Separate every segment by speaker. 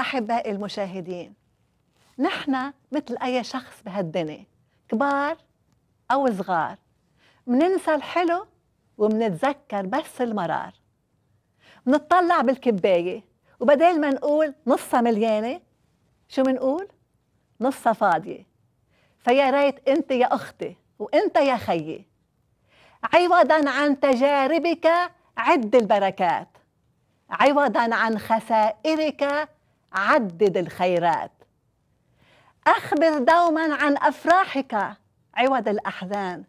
Speaker 1: أحبائي المشاهدين نحن مثل أي شخص بهالدنيا كبار أو صغار مننسى الحلو ومنتذكر بس المرار منطلع بالكباية وبدال ما نقول نصها مليانة شو منقول؟ نصها فاضية فيا ريت أنت يا أختي وأنت يا خيي عوضا عن تجاربك عد البركات عوضا عن خسائرك عدد الخيرات أخبر دوما عن أفراحك عوض الأحزان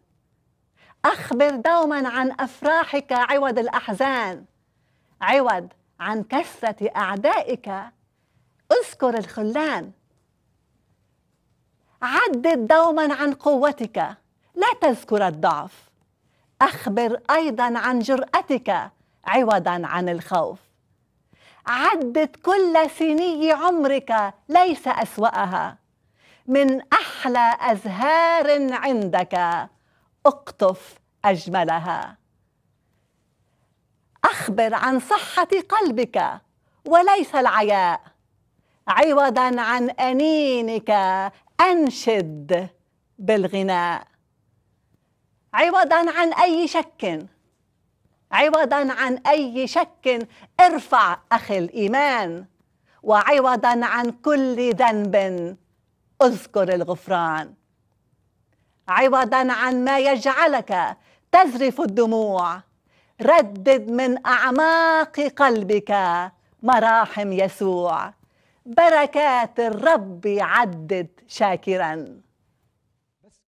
Speaker 1: أخبر دوما عن أفراحك عوض الأحزان عوض عن كثرة أعدائك اذكر الخلان عدد دوما عن قوتك لا تذكر الضعف أخبر أيضا عن جرأتك عوضا عن الخوف عدت كل سني عمرك ليس أسوأها من أحلى أزهار عندك اقطف أجملها أخبر عن صحة قلبك وليس العياء عوضا عن أنينك أنشد بالغناء عوضا عن أي شك عوضا عن أي شك ارفع أخي الإيمان وعوضا عن كل ذنب اذكر الغفران عوضا عن ما يجعلك تذرف الدموع ردد من أعماق قلبك مراحم يسوع بركات الرب عدد شاكراً